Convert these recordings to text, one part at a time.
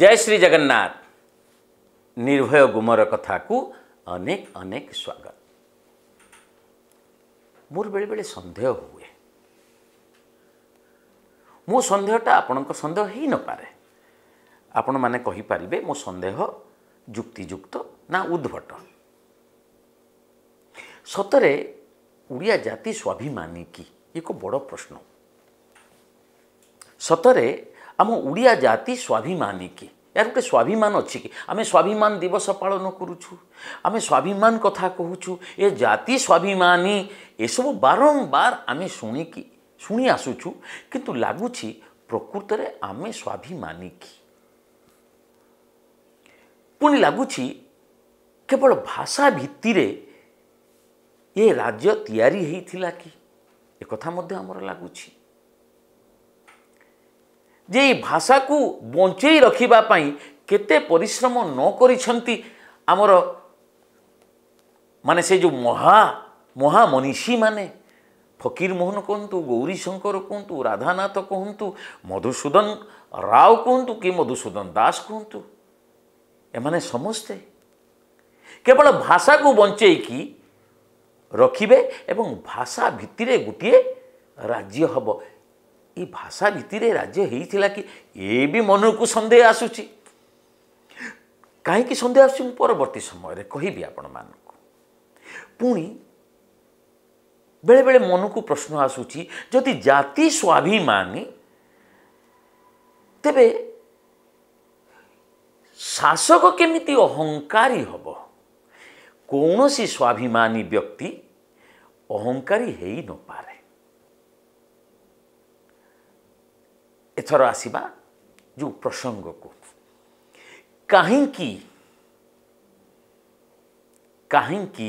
ଜୟ ଶ୍ରୀ ଜଗନ୍ନାଥ ନିର୍ଭୟ ଗୁମର କଥାକୁ ଅନେକ ଅନେକ ସ୍ୱାଗତ ମୋର ବେଳେବେଳେ ସନ୍ଦେହ ହୁଏ ମୋ ସନ୍ଦେହଟା ଆପଣଙ୍କ ସନ୍ଦେହ ହେଇନପାରେ ଆପଣମାନେ କହିପାରିବେ ମୋ ସନ୍ଦେହ ଯୁକ୍ତିଯୁକ୍ତ ନା ଉଦ୍ଭଟ ସତରେ ଓଡ଼ିଆ ଜାତି ସ୍ୱାଭିମାନୀ କି ଏକ ବଡ଼ ପ୍ରଶ୍ନ ସତରେ ଆମ ଓଡ଼ିଆ ଜାତି ସ୍ୱାଭିମାନୀ କି ୟାର ଗୋଟେ ସ୍ୱାଭିମାନ ଅଛି କି ଆମେ ସ୍ୱାଭିମାନ ଦିବସ ପାଳନ କରୁଛୁ ଆମେ ସ୍ୱାଭିମାନ କଥା କହୁଛୁ ଏ ଜାତି ସ୍ୱାଭିମାନୀ ଏସବୁ ବାରମ୍ବାର ଆମେ ଶୁଣିକି ଶୁଣି ଆସୁଛୁ କିନ୍ତୁ ଲାଗୁଛି ପ୍ରକୃତରେ ଆମେ ସ୍ୱାଭିମାନୀ କି ପୁଣି ଲାଗୁଛି କେବଳ ଭାଷା ଭିତ୍ତିରେ ଏ ରାଜ୍ୟ ତିଆରି ହେଇଥିଲା କି ଏ କଥା ମଧ୍ୟ ଆମର ଲାଗୁଛି ଯେ ଏଇ ଭାଷାକୁ ବଞ୍ଚେଇ ରଖିବା ପାଇଁ କେତେ ପରିଶ୍ରମ ନ କରିଛନ୍ତି ଆମର ମାନେ ସେ ଯେଉଁ ମହା ମହାମନିଷୀମାନେ ଫକୀରମୋହନ କୁହନ୍ତୁ ଗୌରୀଶଙ୍କର କୁହନ୍ତୁ ରାଧାନାଥ କୁହନ୍ତୁ ମଧୁସୂଦନ ରାଓ କୁହନ୍ତୁ କି ମଧୁସୂଦନ ଦାସ କୁହନ୍ତୁ ଏମାନେ ସମସ୍ତେ କେବଳ ଭାଷାକୁ ବଞ୍ଚେଇକି ରଖିବେ ଏବଂ ଭାଷା ଭିତ୍ତିରେ ଗୋଟିଏ ରାଜ୍ୟ ହେବ ଏ ଭାଷା ନୀତିରେ ରାଜ୍ୟ ହେଇଥିଲା କି ଏ ବି ମନକୁ ସନ୍ଦେହ ଆସୁଛି କାହିଁକି ସନ୍ଦେହ ଆସୁଛି ମୁଁ ପରବର୍ତ୍ତୀ ସମୟରେ କହିବି ଆପଣମାନଙ୍କୁ ପୁଣି ବେଳେବେଳେ ମନକୁ ପ୍ରଶ୍ନ ଆସୁଛି ଯଦି ଜାତି ସ୍ୱାଭିମାନୀ ତେବେ ଶାସକ କେମିତି ଅହଙ୍କାରୀ ହେବ କୌଣସି ସ୍ୱାଭିମାନୀ ବ୍ୟକ୍ତି ଅହଙ୍କାରୀ ହେଇନପାରେ ଏଥର ଆସିବା ଯେଉଁ ପ୍ରସଙ୍ଗକୁ କାହିଁକି କାହିଁକି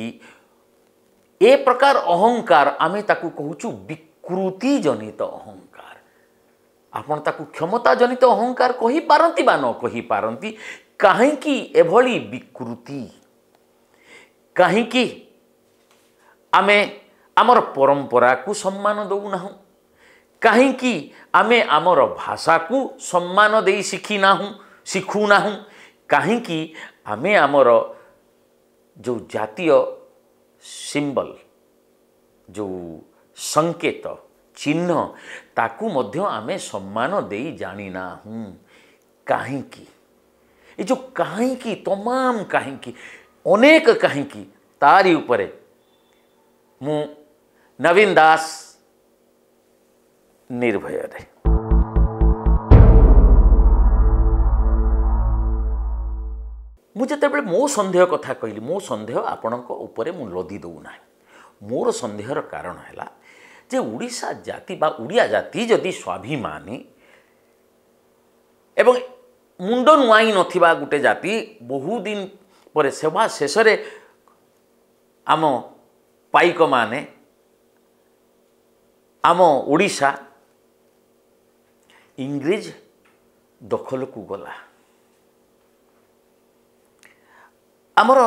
ଏ ପ୍ରକାର ଅହଙ୍କାର ଆମେ ତାକୁ କହୁଛୁ ବିକୃତି ଜନିତ ଅହଙ୍କାର ଆପଣ ତାକୁ କ୍ଷମତା ଜନିତ ଅହଙ୍କାର କହିପାରନ୍ତି ବା ନ କହିପାରନ୍ତି କାହିଁକି ଏଭଳି ବିକୃତି କାହିଁକି ଆମେ ଆମର ପରମ୍ପରାକୁ ସମ୍ମାନ ଦେଉନାହୁଁ कहीं आम आम भाषा को सम्मान दे शिखिना शिखुना कहीं आम आम जो जातीय सिंबल जो संकेत चिन्ह ताकूमें सम्मान दे जाणिना कहीं जो कहीं तमाम कहीं अनेक कहीं तारी नवीन दास ନିର୍ଭୟରେ ମୁଁ ଯେତେବେଳେ ମୋ ସନ୍ଦେହ କଥା କହିଲି ମୋ ସନ୍ଦେହ ଆପଣଙ୍କ ଉପରେ ମୁଁ ଲଦି ଦେଉନାହିଁ ମୋର ସନ୍ଦେହର କାରଣ ହେଲା ଯେ ଓଡ଼ିଶା ଜାତି ବା ଓଡ଼ିଆ ଜାତି ଯଦି ସ୍ୱାଭିମାନୀ ଏବଂ ମୁଣ୍ଡ ନୁଆଇ ନଥିବା ଗୋଟେ ଜାତି ବହୁଦିନ ପରେ ସେବା ଶେଷରେ ଆମ ପାଇକମାନେ ଆମ ଓଡ଼ିଶା ଇଂରେଜ ଦଖଲକୁ ଗଲା ଆମର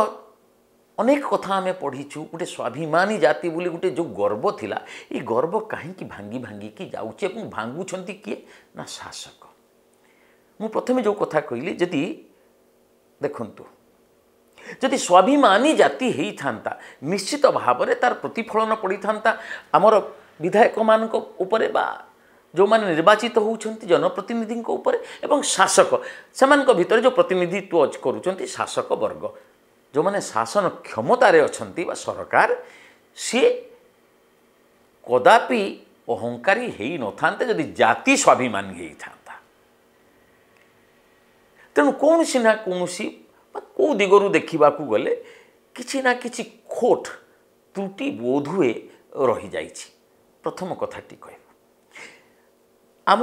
ଅନେକ କଥା ଆମେ ପଢ଼ିଛୁ ଗୋଟେ ସ୍ୱାଭିମାନୀ ଜାତି ବୋଲି ଗୋଟେ ଯେଉଁ ଗର୍ବ ଥିଲା ଏ ଗର୍ବ କାହିଁକି ଭାଙ୍ଗି ଭାଙ୍ଗିକି ଯାଉଛି ଏବଂ ଭାଙ୍ଗୁଛନ୍ତି କିଏ ନା ଶାସକ ମୁଁ ପ୍ରଥମେ ଯେଉଁ କଥା କହିଲି ଯଦି ଦେଖନ୍ତୁ ଯଦି ସ୍ୱାଭିମାନୀ ଜାତି ହେଇଥାନ୍ତା ନିଶ୍ଚିତ ଭାବରେ ତାର ପ୍ରତିଫଳନ ପଡ଼ିଥାନ୍ତା ଆମର ବିଧାୟକମାନଙ୍କ ଉପରେ ବା ଯେଉଁମାନେ ନିର୍ବାଚିତ ହେଉଛନ୍ତି ଜନପ୍ରତିନିଧିଙ୍କ ଉପରେ ଏବଂ ଶାସକ ସେମାନଙ୍କ ଭିତରେ ଯେଉଁ ପ୍ରତିନିଧିତ୍ୱ କରୁଛନ୍ତି ଶାସକ ବର୍ଗ ଯେଉଁମାନେ ଶାସନ କ୍ଷମତାରେ ଅଛନ୍ତି ବା ସରକାର ସିଏ କଦାପି ଅହଙ୍କାରୀ ହେଇନଥାନ୍ତେ ଯଦି ଜାତି ସ୍ୱାଭିମାନୀ ହେଇଥାନ୍ତା ତେଣୁ କୌଣସି ନା କୌଣସି ବା କେଉଁ ଦିଗରୁ ଦେଖିବାକୁ ଗଲେ କିଛି ନା କିଛି ଖୋଟ ତ୍ରୁଟି ବୋଧହୁଏ ରହିଯାଇଛି ପ୍ରଥମ କଥାଟି କହିବା ଆମ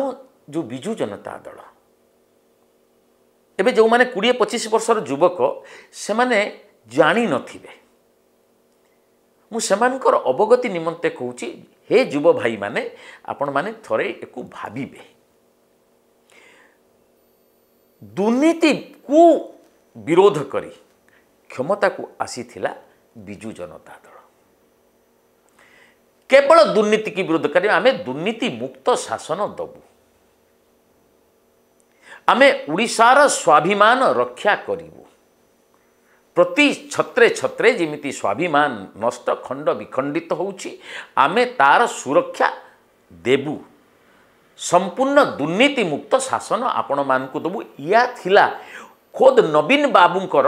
ଯେଉଁ ବିଜୁ ଜନତା ଦଳ ଏବେ ଯେଉଁମାନେ କୋଡ଼ିଏ ପଚିଶ ବର୍ଷର ଯୁବକ ସେମାନେ ଜାଣିନଥିବେ ମୁଁ ସେମାନଙ୍କର ଅବଗତି ନିମନ୍ତେ କହୁଛି ହେ ଯୁବ ଭାଇମାନେ ଆପଣମାନେ ଥରେ ଏକୁ ଭାବିବେ ଦୁର୍ନୀତିକୁ ବିରୋଧ କରି କ୍ଷମତାକୁ ଆସିଥିଲା ବିଜୁ ଜନତା ଦଳ କେବଳ ଦୁର୍ନୀତି କି ବିରୋଧ କରିବା ଆମେ ଦୁର୍ନୀତି ମୁକ୍ତ ଶାସନ ଦେବୁ ଆମେ ଓଡ଼ିଶାର ସ୍ୱାଭିମାନ ରକ୍ଷା କରିବୁ ପ୍ରତି ଛତ୍ରେ ଛତ୍ରେ ଯେମିତି ସ୍ୱାଭିମାନ ନଷ୍ଟ ଖଣ୍ଡ ବିଖଣ୍ଡିତ ହେଉଛି ଆମେ ତାର ସୁରକ୍ଷା ଦେବୁ ସମ୍ପୂର୍ଣ୍ଣ ଦୁର୍ନୀତି ମୁକ୍ତ ଶାସନ ଆପଣମାନଙ୍କୁ ଦେବୁ ଏହା ଥିଲା ଖୋଦ୍ ନବୀନ ବାବୁଙ୍କର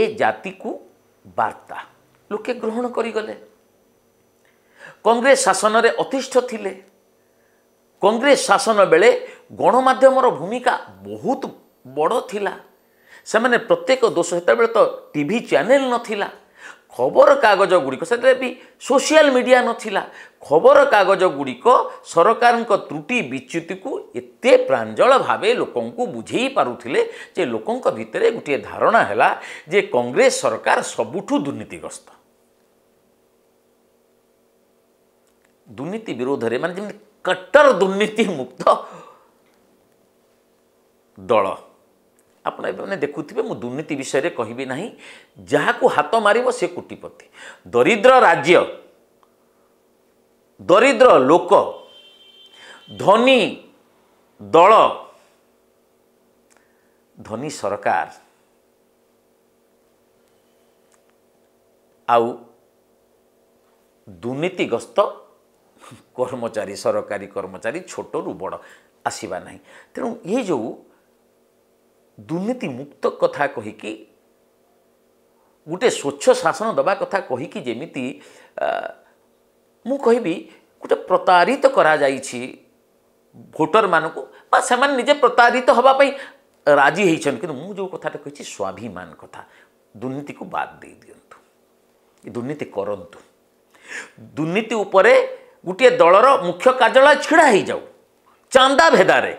ଏ ଜାତିକୁ ବାର୍ତ୍ତା ଲୋକେ ଗ୍ରହଣ କରିଗଲେ କଂଗ୍ରେସ ଶାସନରେ ଅତିଷ୍ଠ ଥିଲେ କଂଗ୍ରେସ ଶାସନ ବେଳେ ଗଣମାଧ୍ୟମର ଭୂମିକା ବହୁତ ବଡ଼ ଥିଲା ସେମାନେ ପ୍ରତ୍ୟେକ ଦୋଷ ସେତେବେଳେ ତ ଟି ଭି ଚ୍ୟାନେଲ ନଥିଲା ଖବରକାଗଜ ଗୁଡ଼ିକ ସେତେବେଳେ ବି ସୋସିଆଲ ମିଡ଼ିଆ ନଥିଲା ଖବରକାଗଜ ଗୁଡ଼ିକ ସରକାରଙ୍କ ତ୍ରୁଟି ବିଚ୍ୟୁତିକୁ ଏତେ ପ୍ରାଞ୍ଜଳ ଭାବେ ଲୋକଙ୍କୁ ବୁଝେଇ ପାରୁଥିଲେ ଯେ ଲୋକଙ୍କ ଭିତରେ ଗୋଟିଏ ଧାରଣା ହେଲା ଯେ କଂଗ୍ରେସ ସରକାର ସବୁଠୁ ଦୁର୍ନୀତିଗ୍ରସ୍ତ दुर्नीति विरोध में मानते कट्टर दुर्नीति मुक्त दल आप देखु दुर्नीति विषय कहबिना जहाँ को हाथ मार से कोटिपति दरिद्र राज्य दरिद्र लोक धनी दल धनी सरकार आउ दुर्नीतिग्रस्त କର୍ମଚାରୀ ସରକାରୀ କର୍ମଚାରୀ ଛୋଟରୁ ବଡ଼ ଆସିବା ନାହିଁ ତେଣୁ ଏ ଯେଉଁ ଦୁର୍ନୀତିମୁକ୍ତ କଥା କହିକି ଗୋଟେ ସ୍ୱଚ୍ଛ ଶାସନ ଦେବା କଥା କହିକି ଯେମିତି ମୁଁ କହିବି ଗୋଟେ ପ୍ରତାରିତ କରାଯାଇଛି ଭୋଟରମାନଙ୍କୁ ବା ସେମାନେ ନିଜେ ପ୍ରତାରିତ ହେବା ପାଇଁ ରାଜି ହେଇଛନ୍ତି କିନ୍ତୁ ମୁଁ ଯେଉଁ କଥାଟା କହିଛି ସ୍ୱାଭିମାନ କଥା ଦୁର୍ନୀତିକୁ ବାଦ ଦେଇ ଦିଅନ୍ତୁ ଦୁର୍ନୀତି କରନ୍ତୁ ଦୁର୍ନୀତି ଉପରେ ଗୋଟିଏ ଦଳର ମୁଖ୍ୟ କାର୍ଯ୍ୟାଳୟ ଛିଡ଼ା ହେଇଯାଉ ଚାନ୍ଦା ଭେଦାରେ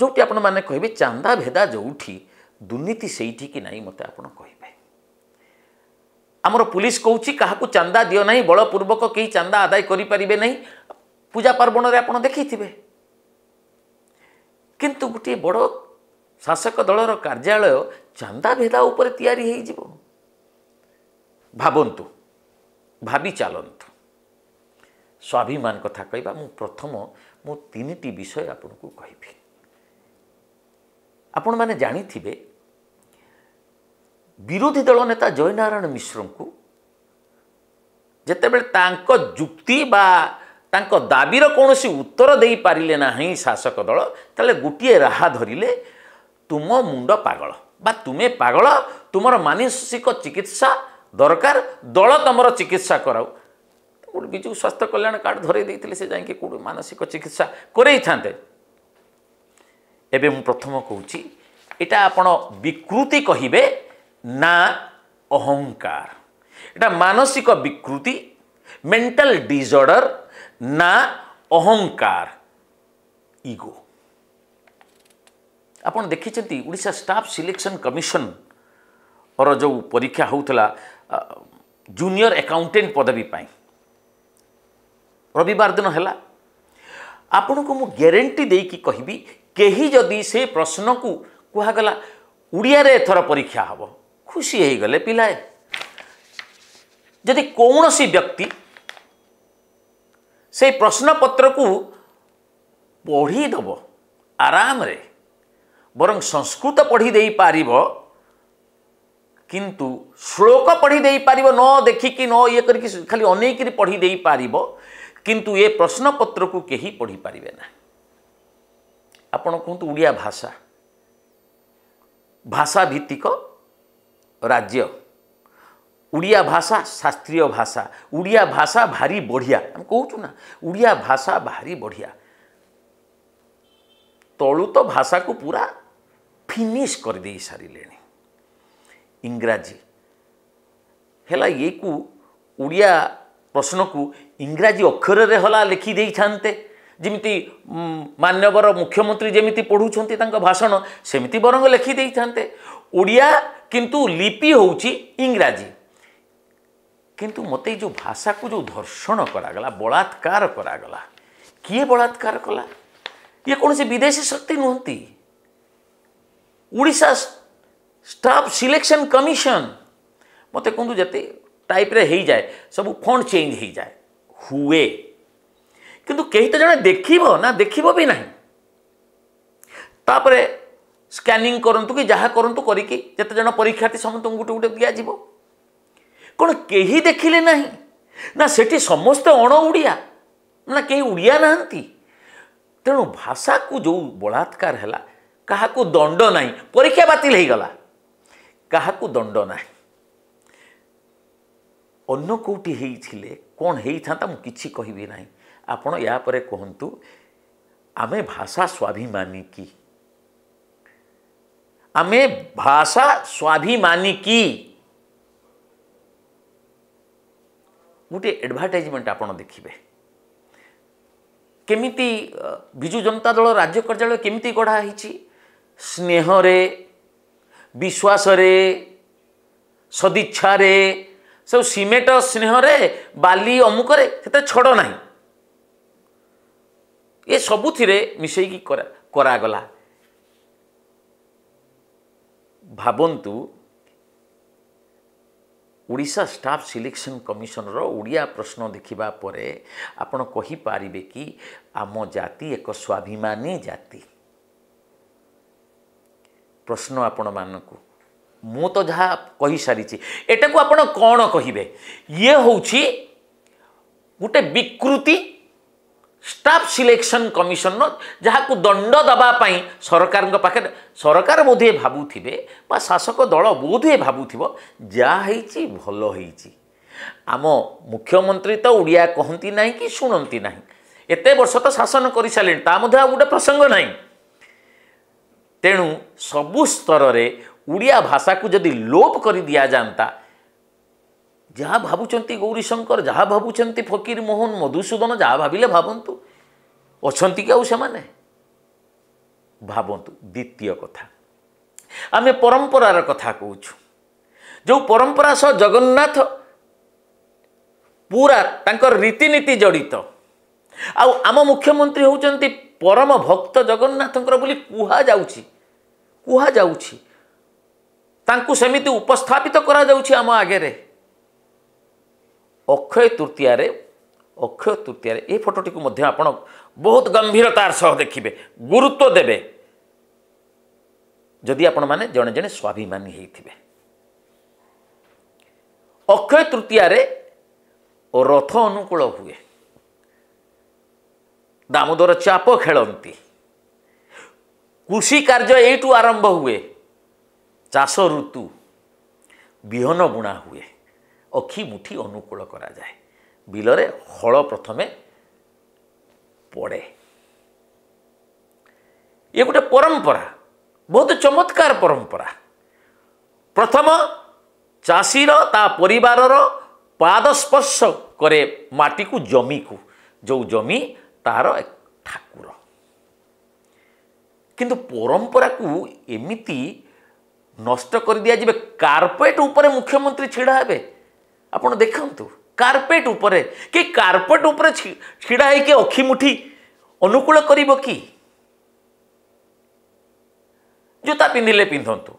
ଯେଉଁଠି ଆପଣମାନେ କହିବେ ଚାନ୍ଦା ଭେଦା ଯେଉଁଠି ଦୁର୍ନୀତି ସେଇଠି କି ନାହିଁ ମୋତେ ଆପଣ କହିବେ ଆମର ପୁଲିସ୍ କହୁଛି କାହାକୁ ଚାନ୍ଦା ଦିଅ ନାହିଁ ବଳପୂର୍ବକ କେହି ଚାନ୍ଦା ଆଦାୟ କରିପାରିବେ ନାହିଁ ପୂଜା ପାର୍ବଣରେ ଆପଣ ଦେଖିଥିବେ କିନ୍ତୁ ଗୋଟିଏ ବଡ଼ ଶାସକ ଦଳର କାର୍ଯ୍ୟାଳୟ ଚାନ୍ଦା ଭେଦା ଉପରେ ତିଆରି ହେଇଯିବ ଭାବନ୍ତୁ ଭାବି ଚାଲନ୍ତୁ ସ୍ୱାଭିମାନ କଥା କହିବା ମୁଁ ପ୍ରଥମ ମୁଁ ତିନିଟି ବିଷୟ ଆପଣଙ୍କୁ କହିବି ଆପଣମାନେ ଜାଣିଥିବେ ବିରୋଧୀ ଦଳ ନେତା ଜୟନାରାୟଣ ମିଶ୍ରଙ୍କୁ ଯେତେବେଳେ ତାଙ୍କ ଯୁକ୍ତି ବା ତାଙ୍କ ଦାବିର କୌଣସି ଉତ୍ତର ଦେଇପାରିଲେ ନାହିଁ ଶାସକ ଦଳ ତାହେଲେ ଗୋଟିଏ ରାହା ଧରିଲେ ତୁମ ମୁଣ୍ଡ ପାଗଳ ବା ତୁମେ ପାଗଳ ତୁମର ମାନସିକ ଚିକିତ୍ସା ଦରକାର ଦଳ ତୁମର ଚିକିତ୍ସା କରାଉ কোটি বিজু স্বাস্থ্য কল্যাণ কার্ড ধরাই দিয়ে সে যাই কোটি মানসিক চিকিৎসা করাই থাকে এবে মু প্রথম কৌছি এটা আপনার বিকৃতি কহবে না অহংকার এটা মানসিক বিকৃতি মেন্টাল ডিজর্ডর না অহংকার ইগো ଆପଣ ଦେଖିଛନ୍ତି ଓଡ଼ିଶା ଷ୍ଟାଫ୍ ସିଲେକ୍ସନ୍ କମିଶନର ଯେଉଁ ପରୀକ୍ଷା ହେଉଥିଲା ଜୁନିୟର ଆକାଉଣ୍ଟାଣ୍ଟ ପଦବୀ ପାଇଁ ରବିବାର ଦିନ ହେଲା ଆପଣଙ୍କୁ ମୁଁ ଗ୍ୟାରେଣ୍ଟି ଦେଇକି କହିବି କେହି ଯଦି ସେ ପ୍ରଶ୍ନକୁ କୁହାଗଲା ଓଡ଼ିଆରେ ଏଥର ପରୀକ୍ଷା ହେବ ଖୁସି ହେଇଗଲେ ପିଲାଏ ଯଦି କୌଣସି ବ୍ୟକ୍ତି ସେଇ ପ୍ରଶ୍ନପତ୍ରକୁ ପଢ଼ିଦେବ ଆରାମରେ ବରଂ ସଂସ୍କୃତ ପଢ଼ି ଦେଇପାରିବ କିନ୍ତୁ ଶ୍ଳୋକ ପଢ଼ି ଦେଇପାରିବ ନ ଦେଖିକି ନ ଇଏ କରିକି ଖାଲି ଅନେଇକିରି ପଢ଼ି ଦେଇପାରିବ किंतु ये प्रश्नपत्र को कहीं पढ़ी पारे ना आपण कहतु ओडिया भाषा भाषा भित्तिक राज्य ओडिया भाषा शास्त्रीय भाषा ओडिया भाषा भारी बढ़िया आम ना ओडिया भाषा भारी बढ़िया तलु तो भाषा को पूरा फिनिश कर दे सारे इंग्राजी है ये ओडिया প্রশ্নকু ইংরাজী অক্ষরের হলা লেখি দেইছান্তে যেমিতি মান্যবর মুখ্যমন্ত্রী যেমিতি পড়ুছন্তি তাঙ্ক ভাষণ সেমিতি বরং লেখি দেইছান্তে ওড়িয়া কিন্তু লিপি হচ্ছে ইংরাজী কিন্তু মতো এই যে ভাষাকে যে ধর্ষণ করাগলা বলাৎকার করাগলা কি বলাৎকার কলা ইয়ে কোণী বিদেশী শক্তি নুহতি ওড়িশা স্টাফ সিলেকশন কমিশন মতো কুহতু যেতে ଟାଇପ୍ରେ ହେଇଯାଏ ସବୁ ଫଣ୍ଡ ଚେଞ୍ଜ ହେଇଯାଏ ହୁଏ କିନ୍ତୁ କେହି ତ ଜଣେ ଦେଖିବ ନା ଦେଖିବ ବି ନାହିଁ ତାପରେ ସ୍କାନିଂ କରନ୍ତୁ କି ଯାହା କରନ୍ତୁ କରିକି ଯେତେ ଜଣ ପରୀକ୍ଷାର୍ଥୀ ସମସ୍ତଙ୍କୁ ଗୋଟେ ଗୋଟେ ଦିଆଯିବ କ'ଣ କେହି ଦେଖିଲେ ନାହିଁ ନା ସେଠି ସମସ୍ତେ ଅଣ ଓଡ଼ିଆ ନା କେହି ଓଡ଼ିଆ ନାହାନ୍ତି ତେଣୁ ଭାଷାକୁ ଯେଉଁ ବଳାତ୍କାର ହେଲା କାହାକୁ ଦଣ୍ଡ ନାହିଁ ପରୀକ୍ଷା ବାତିଲ ହୋଇଗଲା କାହାକୁ ଦଣ୍ଡ ନାହିଁ ଅନ୍ୟ କେଉଁଠି ହେଇଥିଲେ କ'ଣ ହେଇଥାନ୍ତା ମୁଁ କିଛି କହିବି ନାହିଁ ଆପଣ ଏହା ପରେ କୁହନ୍ତୁ ଆମେ ଭାଷା ସ୍ୱାଭିମାନୀ କି ଆମେ ଭାଷା ସ୍ୱାଭିମାନୀ କି ଗୋଟିଏ ଆଡ଼ଭର୍ଟାଇଜମେଣ୍ଟ ଆପଣ ଦେଖିବେ କେମିତି ବିଜୁ ଜନତା ଦଳ ରାଜ୍ୟ କାର୍ଯ୍ୟାଳୟ କେମିତି ଗଢ଼ା ହେଇଛି ସ୍ନେହରେ ବିଶ୍ୱାସରେ ସଦିଚ୍ଛାରେ ସବୁ ସିମେଣ୍ଟ ସ୍ନେହରେ ବାଲି ଅମୁକରେ ସେତେ ଛଡ଼ ନାହିଁ ଏ ସବୁଥିରେ ମିଶେଇକି କରାଗଲା ଭାବନ୍ତୁ ଓଡ଼ିଶା ଷ୍ଟାଫ୍ ସିଲେକ୍ସନ୍ କମିଶନର ଓଡ଼ିଆ ପ୍ରଶ୍ନ ଦେଖିବା ପରେ ଆପଣ କହିପାରିବେ କି ଆମ ଜାତି ଏକ ସ୍ୱାଭିମାନୀ ଜାତି ପ୍ରଶ୍ନ ଆପଣମାନଙ୍କୁ ମୁଁ ତ ଯାହା କହିସାରିଛି ଏଟାକୁ ଆପଣ କ'ଣ କହିବେ ଇଏ ହେଉଛି ଗୋଟେ ବିକୃତି ଷ୍ଟାଫ୍ ସିଲେକ୍ସନ୍ କମିଶନର ଯାହାକୁ ଦଣ୍ଡ ଦେବା ପାଇଁ ସରକାରଙ୍କ ପାଖରେ ସରକାର ବୋଧହୁଏ ଭାବୁଥିବେ ବା ଶାସକ ଦଳ ବୋଧହୁଏ ଭାବୁଥିବ ଯାହା ହେଇଛି ଭଲ ହେଇଛି ଆମ ମୁଖ୍ୟମନ୍ତ୍ରୀ ତ ଓଡ଼ିଆ କହନ୍ତି ନାହିଁ କି ଶୁଣନ୍ତି ନାହିଁ ଏତେ ବର୍ଷ ତ ଶାସନ କରିସାରିଲେଣି ତା ମଧ୍ୟ ଆଉ ଗୋଟେ ପ୍ରସଙ୍ଗ ନାହିଁ ତେଣୁ ସବୁ ସ୍ତରରେ ଓଡ଼ିଆ ଭାଷାକୁ ଯଦି ଲୋପ କରିଦିଆଯାଆନ୍ତା ଯାହା ଭାବୁଛନ୍ତି ଗୌରୀଶଙ୍କର ଯାହା ଭାବୁଛନ୍ତି ଫକୀର ମୋହନ ମଧୁସୂଦନ ଯାହା ଭାବିଲେ ଭାବନ୍ତୁ ଅଛନ୍ତି କି ଆଉ ସେମାନେ ଭାବନ୍ତୁ ଦ୍ୱିତୀୟ କଥା ଆମେ ପରମ୍ପରାର କଥା କହୁଛୁ ଯେଉଁ ପରମ୍ପରା ସହ ଜଗନ୍ନାଥ ପୁରା ତାଙ୍କର ରୀତିନୀତି ଜଡ଼ିତ ଆଉ ଆମ ମୁଖ୍ୟମନ୍ତ୍ରୀ ହେଉଛନ୍ତି ପରମ ଭକ୍ତ ଜଗନ୍ନାଥଙ୍କର ବୋଲି କୁହାଯାଉଛି କୁହାଯାଉଛି ତାଙ୍କୁ ସେମିତି ଉପସ୍ଥାପିତ କରାଯାଉଛି ଆମ ଆଗରେ ଅକ୍ଷୟ ତୃତୀୟାରେ ଅକ୍ଷୟ ତୃତୀୟାରେ ଏ ଫଟୋଟିକୁ ମଧ୍ୟ ଆପଣ ବହୁତ ଗମ୍ଭୀରତାର ସହ ଦେଖିବେ ଗୁରୁତ୍ୱ ଦେବେ ଯଦି ଆପଣମାନେ ଜଣେ ଜଣେ ସ୍ୱାଭିମାନୀ ହେଇଥିବେ ଅକ୍ଷୟ ତୃତୀୟାରେ ରଥ ଅନୁକୂଳ ହୁଏ ଦାମୋଦର ଚାପ ଖେଳନ୍ତି କୃଷି କାର୍ଯ୍ୟ ଏଇଠୁ ଆରମ୍ଭ ହୁଏ ଚାଷ ଋତୁ ବିହନ ବୁଣା ହୁଏ ଅଖି ମୁଠି ଅନୁକୂଳ କରାଯାଏ ବିଲରେ ହଳ ପ୍ରଥମେ ପଡ଼େ ଇଏ ଗୋଟେ ପରମ୍ପରା ବହୁତ ଚମତ୍କାର ପରମ୍ପରା ପ୍ରଥମ ଚାଷୀର ତା ପରିବାରର ପାଦସ୍ପର୍ଶ କରେ ମାଟିକୁ ଜମିକୁ ଯେଉଁ ଜମି ତାହାର ଠାକୁର କିନ୍ତୁ ପରମ୍ପରାକୁ ଏମିତି ନଷ୍ଟ କରିଦିଆଯିବେ କାର୍ପେଟ୍ ଉପରେ ମୁଖ୍ୟମନ୍ତ୍ରୀ ଛିଡ଼ା ହେବେ ଆପଣ ଦେଖନ୍ତୁ କାର୍ପେଟ୍ ଉପରେ କି କାର୍ପେଟ୍ ଉପରେ ଛିଡ଼ା ହେଇକି ଅଖିମୁଠି ଅନୁକୂଳ କରିବ କି ଜୋତା ପିନ୍ଧିଲେ ପିନ୍ଧନ୍ତୁ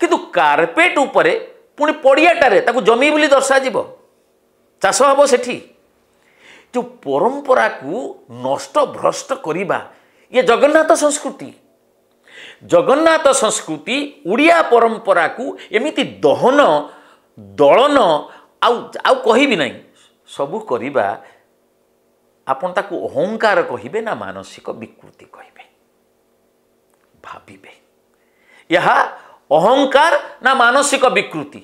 କିନ୍ତୁ କାର୍ପେଟ୍ ଉପରେ ପୁଣି ପଡ଼ିଆଟାରେ ତାକୁ ଜମି ବୋଲି ଦର୍ଶାଯିବ ଚାଷ ହେବ ସେଠି ଯେଉଁ ପରମ୍ପରାକୁ ନଷ୍ଟ ଭ୍ରଷ୍ଟ କରିବା ଇଏ ଜଗନ୍ନାଥ ସଂସ୍କୃତି ଜଗନ୍ନାଥ ସଂସ୍କୃତି ଓଡ଼ିଆ ପରମ୍ପରାକୁ ଏମିତି ଦହନ ଦଳନ ଆଉ ଆଉ କହିବି ନାହିଁ ସବୁ କରିବା ଆପଣ ତାକୁ ଅହଙ୍କାର କହିବେ ନା ମାନସିକ ବିକୃତି କହିବେ ଭାବିବେ ଏହା ଅହଙ୍କାର ନା ମାନସିକ ବିକୃତି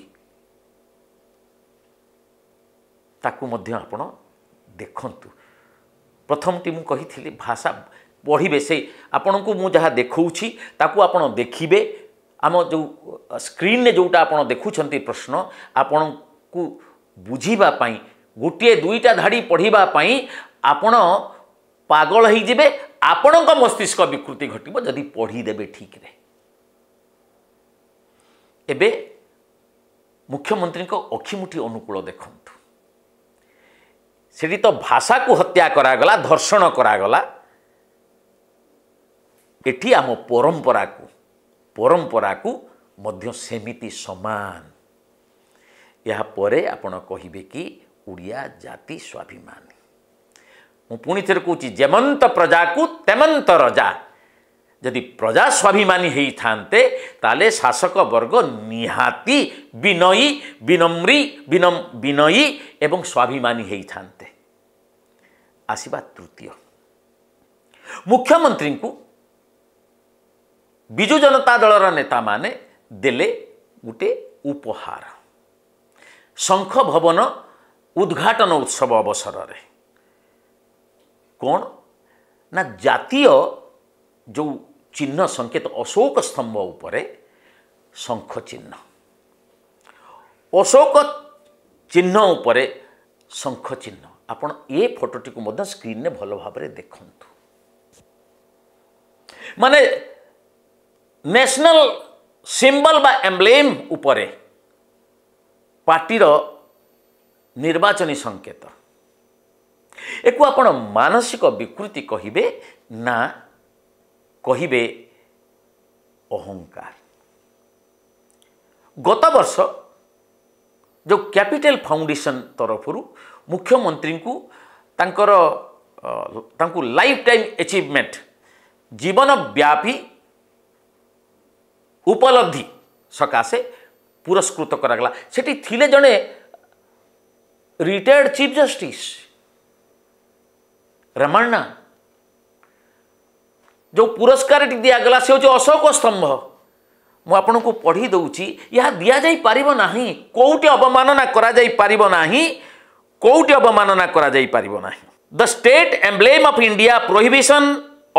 ତାକୁ ମଧ୍ୟ ଆପଣ ଦେଖନ୍ତୁ ପ୍ରଥମଟି ମୁଁ କହିଥିଲି ଭାଷା ପଢ଼ିବେ ସେ ଆପଣଙ୍କୁ ମୁଁ ଯାହା ଦେଖାଉଛି ତାକୁ ଆପଣ ଦେଖିବେ ଆମ ଯେଉଁ ସ୍କ୍ରିନ୍ରେ ଯେଉଁଟା ଆପଣ ଦେଖୁଛନ୍ତି ପ୍ରଶ୍ନ ଆପଣଙ୍କୁ ବୁଝିବା ପାଇଁ ଗୋଟିଏ ଦୁଇଟା ଧାଡ଼ି ପଢ଼ିବା ପାଇଁ ଆପଣ ପାଗଳ ହୋଇଯିବେ ଆପଣଙ୍କ ମସ୍ତିଷ୍କ ବିକୃତି ଘଟିବ ଯଦି ପଢ଼ିଦେବେ ଠିକ୍ରେ ଏବେ ମୁଖ୍ୟମନ୍ତ୍ରୀଙ୍କ ଅକ୍ଷିମୁଠି ଅନୁକୂଳ ଦେଖନ୍ତୁ ସେଠି ତ ଭାଷାକୁ ହତ୍ୟା କରାଗଲା ଧର୍ଷଣ କରାଗଲା ଏଠି ଆମ ପରମ୍ପରାକୁ ପରମ୍ପରାକୁ ମଧ୍ୟ ସେମିତି ସମାନ ଏହାପରେ ଆପଣ କହିବେ କି ଓଡ଼ିଆ ଜାତି ସ୍ୱାଭିମାନୀ ମୁଁ ପୁଣି ଥରେ କହୁଛି ଯେମନ୍ତ ପ୍ରଜାକୁ ତେମନ୍ତ ରଜା ଯଦି ପ୍ରଜା ସ୍ୱାଭିମାନୀ ହେଇଥାନ୍ତେ ତାହେଲେ ଶାସକ ବର୍ଗ ନିହାତି ବିନୟୀ ବିନମ୍ରୀ ବିନୟୀ ଏବଂ ସ୍ୱାଭିମାନୀ ହେଇଥାନ୍ତେ ଆସିବା ତୃତୀୟ ମୁଖ୍ୟମନ୍ତ୍ରୀଙ୍କୁ ବିଜୁ ଜନତା ଦଳର ନେତାମାନେ ଦେଲେ ଗୋଟିଏ ଉପହାର ଶଙ୍ଖ ଭବନ ଉଦ୍ଘାଟନ ଉତ୍ସବ ଅବସରରେ କ'ଣ ନା ଜାତୀୟ ଯେଉଁ ଚିହ୍ନ ସଙ୍କେତ ଅଶୋକ ସ୍ତମ୍ଭ ଉପରେ ଶଙ୍ଖ ଚିହ୍ନ ଅଶୋକ ଚିହ୍ନ ଉପରେ ଶଙ୍ଖ ଚିହ୍ନ ଆପଣ ଏ ଫଟୋଟିକୁ ମଧ୍ୟ ସ୍କ୍ରିନ୍ରେ ଭଲ ଭାବରେ ଦେଖନ୍ତୁ ମାନେ ন্যাশনাল সিম্বল বা এমব্লেম উপরে পার্টির নির্বাচনী সংকেত একু আপন মানসিক বিকৃতি কহিবে না কহিবে অহংকার গত বর্ষ যে ক্যাপিটাল ফাউন্ডেসন তরফর মুখ্যমন্ত্রী তাঙ্কর তাঙ্কু লাইফ টাইম এচিভমেন্ট জীবনব্যাপী उपलब्धि सकाशे पुरस्कृत करागला सेठी थिले रिटायर्ड चीफ जस्टिस रमण्णा जो पुरस्कार दिगला से हो अशोक स्तंभ मुझे पढ़ी दूची यह दि जापरना कौटी अवमानना करना कौटि अवमानना करना the state emblem of India prohibition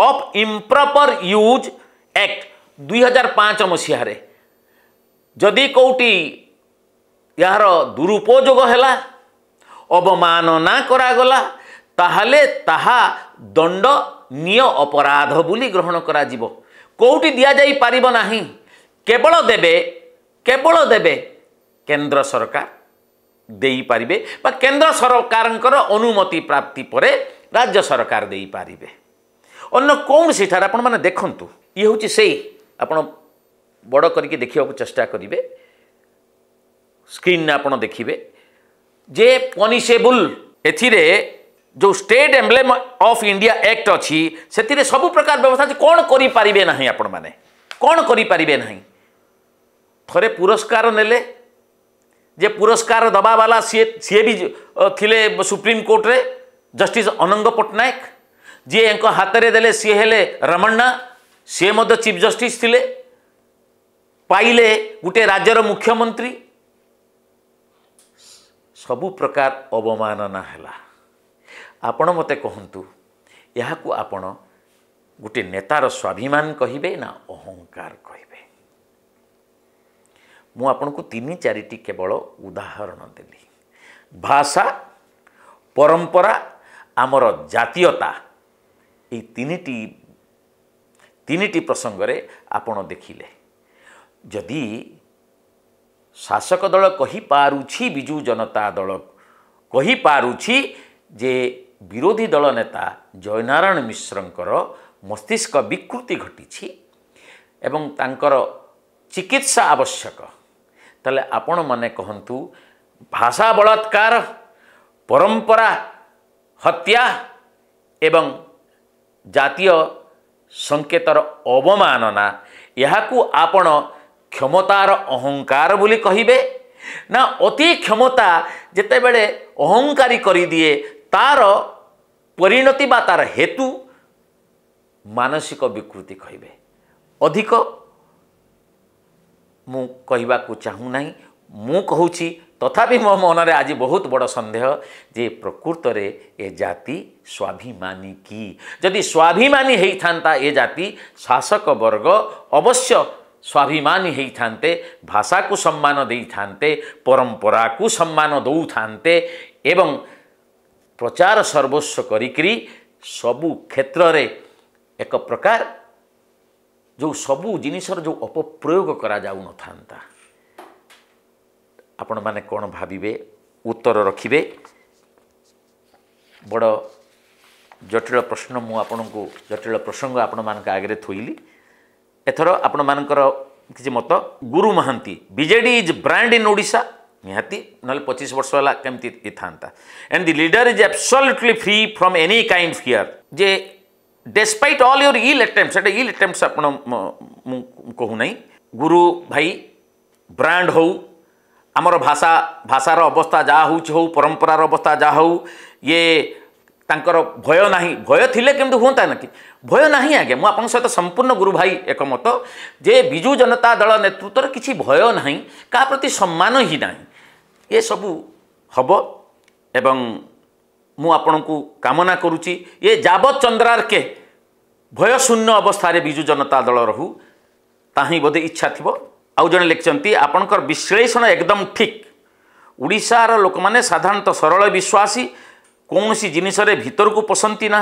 of improper use act ଦୁଇ ହଜାର ପାଞ୍ଚ ମସିହାରେ ଯଦି କେଉଁଠି ଏହାର ଦୁରୁପଯୋଗ ହେଲା ଅବମାନନା କରାଗଲା ତାହେଲେ ତାହା ଦଣ୍ଡନୀୟ ଅପରାଧ ବୋଲି ଗ୍ରହଣ କରାଯିବ କେଉଁଠି ଦିଆଯାଇପାରିବ ନାହିଁ କେବଳ ଦେବେ କେବଳ ଦେବେ କେନ୍ଦ୍ର ସରକାର ଦେଇପାରିବେ ବା କେନ୍ଦ୍ର ସରକାରଙ୍କର ଅନୁମତି ପ୍ରାପ୍ତି ପରେ ରାଜ୍ୟ ସରକାର ଦେଇପାରିବେ ଅନ୍ୟ କୌଣସିଠାରେ ଆପଣମାନେ ଦେଖନ୍ତୁ ଇଏ ହେଉଛି ସେଇ ଆପଣ ବଡ଼ କରିକି ଦେଖିବାକୁ ଚେଷ୍ଟା କରିବେ ସ୍କ୍ରିନ୍ରେ ଆପଣ ଦେଖିବେ ଯେ ପନିସେବୁଲ୍ ଏଥିରେ ଯେଉଁ state emblem of India act ଅଛି ସେଥିରେ ସବୁ ପ୍ରକାର ବ୍ୟବସ୍ଥା ଅଛି କ'ଣ କରିପାରିବେ ନାହିଁ ଆପଣମାନେ କ'ଣ କରିପାରିବେ ନାହିଁ ଥରେ ପୁରସ୍କାର ନେଲେ ଯେ ପୁରସ୍କାର ଦେବାବାଲା ସିଏ ସିଏ ବି ଥିଲେ ସୁପ୍ରିମକୋର୍ଟରେ ଜଷ୍ଟିସ୍ ଅନଙ୍ଗ ପଟ୍ଟନାୟକ ଯିଏ ୟାଙ୍କ ହାତରେ ଦେଲେ ସିଏ ହେଲେ ରମଣା ସିଏ ମଧ୍ୟ ଚିଫ୍ ଜଷ୍ଟିସ୍ ଥିଲେ ପାଇଲେ ଗୋଟିଏ ରାଜ୍ୟର ମୁଖ୍ୟମନ୍ତ୍ରୀ ସବୁ ପ୍ରକାର ଅବମାନନା ହେଲା ଆପଣ ମୋତେ କହନ୍ତୁ ଏହାକୁ ଆପଣ ଗୋଟିଏ ନେତାର ସ୍ୱାଭିମାନ କହିବେ ନା ଅହଙ୍କାର କହିବେ ମୁଁ ଆପଣଙ୍କୁ ତିନି ଚାରିଟି କେବଳ ଉଦାହରଣ ଦେଲି ଭାଷା ପରମ୍ପରା ଆମର ଜାତୀୟତା ଏଇ ତିନିଟି ତିନିଟି ପ୍ରସଙ୍ଗରେ ଆପଣ ଦେଖିଲେ ଯଦି ଶାସକ ଦଳ କହିପାରୁଛି ବିଜୁ ଜନତା ଦଳ କହିପାରୁଛି ଯେ ବିରୋଧୀ ଦଳ ନେତା ଜୟନାରାୟଣ ମିଶ୍ରଙ୍କର ମସ୍ତିଷ୍କ ବିକୃତି ଘଟିଛି ଏବଂ ତାଙ୍କର ଚିକିତ୍ସା ଆବଶ୍ୟକ ତାହେଲେ ଆପଣମାନେ କହନ୍ତୁ ଭାଷା ବଳାତ୍କାର ପରମ୍ପରା ହତ୍ୟା ଏବଂ ଜାତୀୟ ସଙ୍କେତର ଅବମାନନା ଏହାକୁ ଆପଣ କ୍ଷମତାର ଅହଙ୍କାର ବୋଲି କହିବେ ନା ଅତି କ୍ଷମତା ଯେତେବେଳେ ଅହଙ୍କାରୀ କରିଦିଏ ତା'ର ପରିଣତି ବା ତା'ର ହେତୁ ମାନସିକ ବିକୃତି କହିବେ ଅଧିକ ମୁଁ କହିବାକୁ ଚାହୁଁନାହିଁ ମୁଁ କହୁଛି ତଥାପି ମୋ ମନରେ ଆଜି ବହୁତ ବଡ଼ ସନ୍ଦେହ ଯେ ପ୍ରକୃତରେ ଏ ଜାତି ସ୍ୱାଭିମାନୀ କି ଯଦି ସ୍ୱାଭିମାନୀ ହେଇଥାନ୍ତା ଏ ଜାତି ଶାସକ ବର୍ଗ ଅବଶ୍ୟ ସ୍ୱାଭିମାନୀ ହେଇଥାନ୍ତେ ଭାଷାକୁ ସମ୍ମାନ ଦେଇଥାନ୍ତେ ପରମ୍ପରାକୁ ସମ୍ମାନ ଦେଉଥାନ୍ତେ ଏବଂ ପ୍ରଚାର ସର୍ବସ୍ୱ କରିକିରି ସବୁ କ୍ଷେତ୍ରରେ ଏକ ପ୍ରକାର ଯେଉଁ ସବୁ ଜିନିଷର ଯେଉଁ ଅପପ୍ରୟୋଗ କରାଯାଉନଥାନ୍ତା ଆପଣମାନେ କ'ଣ ଭାବିବେ ଉତ୍ତର ରଖିବେ ବଡ଼ ଜଟିଳ ପ୍ରଶ୍ନ ମୁଁ ଆପଣଙ୍କୁ ଜଟିଳ ପ୍ରସଙ୍ଗ ଆପଣମାନଙ୍କ ଆଗରେ ଥୋଇଲି ଏଥର ଆପଣମାନଙ୍କର କିଛି ମତ Guru Mahanti BJD is brand in Odisha ନିହାତି ନହେଲେ ପଚିଶ ବର୍ଷ ହେଲା କେମିତି ହେଇଥାନ୍ତା and the leader is absolutely free from any kind fear ଯେ despite all your ill attempt ସେଇଟା ଇଲ୍ ଆଟେମ୍ପ୍ଟ ଆପଣ ମୁଁ କହୁନାହିଁ ଗୁରୁ ଭାଇ ବ୍ରାଣ୍ଡ ହଉ ଆମର ଭାଷା ଭାଷାର ଅବସ୍ଥା ଯାହା ହେଉଛି ହଉ ପରମ୍ପରାର ଅବସ୍ଥା ଯାହା ହେଉ ଇଏ ତାଙ୍କର ଭୟ ନାହିଁ ଭୟ ଥିଲେ କେମିତି ହୁଅନ୍ତା ନା କି ଭୟ ନାହିଁ ଆଜ୍ଞା ମୁଁ ଆପଣଙ୍କ ସହିତ ସମ୍ପୂର୍ଣ୍ଣ ଗୁରୁ ଭାଇ ଏକମତ ଯେ ବିଜୁ ଜନତା ଦଳ ନେତୃତ୍ୱର କିଛି ଭୟ ନାହିଁ କାହା ପ୍ରତି ସମ୍ମାନ ହିଁ ନାହିଁ ଏସବୁ ହେବ ଏବଂ ମୁଁ ଆପଣଙ୍କୁ କାମନା କରୁଛି ଏ ଯାବତ ଚନ୍ଦ୍ରାର କେ ଭୟଶୂନ୍ୟ ଅବସ୍ଥାରେ ବିଜୁ ଜନତା ଦଳ ରହୁ ତାହିଁ ବୋଧେ ଇଚ୍ଛା ଥିବ आउ जड़े लिखिंट आपणकर विश्लेषण एकदम ठीक ओडार लोक मैंने साधारणतः सरल विश्वासी कौन सी जिनसरे जिनस पसंदी ना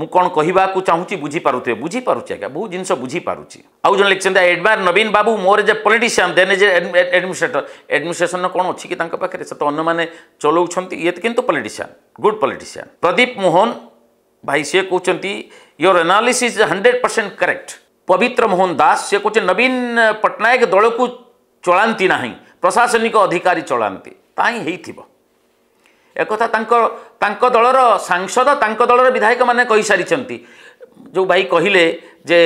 मु कौन कह चाहूँगी बुझीपुर थे बहुत जिनस बुझीपुर आज जन लिखते हैं एडमायर नवीन बाबू मोर जे politician than as administrator administration कौन अच्छी पाखे से तो अन्न मैंने चलाऊँ ये तो कितना politician good politician Pradeep Mohan भाई सी कहते your analysis hundred percent correct Pabitra Mohan Das ସେ କହୁଛେ ନବୀନ ପଟ୍ଟନାୟକ ଦଳକୁ ଚଳାନ୍ତି ନାହିଁ ପ୍ରଶାସନିକ ଅଧିକାରୀ ଚଳାନ୍ତି ତାହିଁ ହେଇଥିବ একথা তাঙ্ক তাঙ্ক দলর সাংসদ তাঙ্ক দলর বিধায়ক মানে কইসারিছন্তি যে ভাই কহিলে যে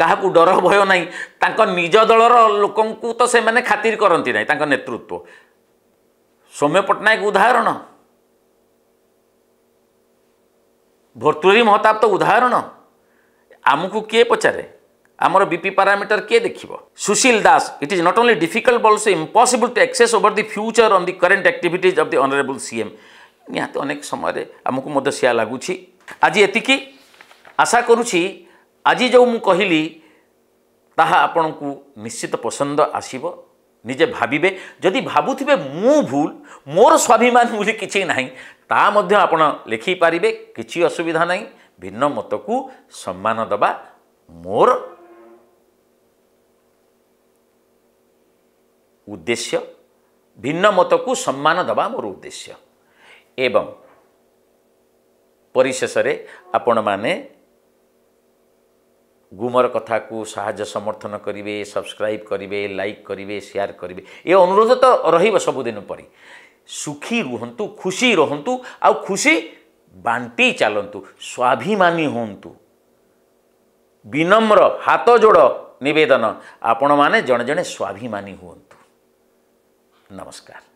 কাহাকু ডর ভয় নাই তাঙ্ক নিজ দলর লোকঙ্কু তো সেমানে খাতির করন্তি নাই তাঙ্ক নেতৃত্ব সৌম্য পট্টনায়ক উদাহরণ ভর্তুরি মহতাব তো উদাহরণ ଆମକୁ କିଏ ପଚାରେ ଆମର ବିପି ପାରାମିଟର କିଏ ଦେଖିବ Sushil Das it is not only difficult but also impossible to access over the future on the current activities of the honourable CM ନିହାତି ଅନେକ ସମୟରେ ଆମକୁ ମଧ୍ୟ ସେୟା ଲାଗୁଛି ଆଜି ଏତିକି ଆଶା କରୁଛି ଆଜି ଯେଉଁ ମୁଁ କହିଲି ତାହା ଆପଣଙ୍କୁ ନିଶ୍ଚିତ ପସନ୍ଦ ଆସିବ ନିଜେ ଭାବିବେ ଯଦି ଭାବୁଥିବେ ମୁଁ ଭୁଲ ମୋର ସ୍ୱାଭିମାନ ବୋଲି କିଛି ନାହିଁ ତାହା ମଧ୍ୟ ଆପଣ ଲେଖିପାରିବେ କିଛି ଅସୁବିଧା ନାହିଁ ଭିନ୍ନ ମତକୁ ସମ୍ମାନ ଦେବା ମୋର ଉଦ୍ଦେଶ୍ୟ ଭିନ୍ନ ମତକୁ ସମ୍ମାନ ଦେବା ମୋର ଉଦ୍ଦେଶ୍ୟ ଏବଂ ପରିଶେଷରେ ଆପଣମାନେ ଗୁମର କଥାକୁ ସାହାଯ୍ୟ ସମର୍ଥନ କରିବେ ସବସ୍କ୍ରାଇବ୍ କରିବେ ଲାଇକ୍ କରିବେ ସେୟାର କରିବେ ଏ ଅନୁରୋଧ ତ ରହିବ ସବୁଦିନ ପରି ସୁଖୀ ରୁହନ୍ତୁ ଖୁସି ରୁହନ୍ତୁ ଆଉ ଖୁସି ବାଣ୍ଟି ଚାଲନ୍ତୁ ସ୍ୱାଭିମାନୀ ହୁଅନ୍ତୁ ବିନମ୍ର ହାତ ଯୋଡ଼ ନିବେଦନ ଆପଣମାନେ ଜଣେ ଜଣେ ସ୍ୱାଭିମାନୀ ହୁଅନ୍ତୁ ନମସ୍କାର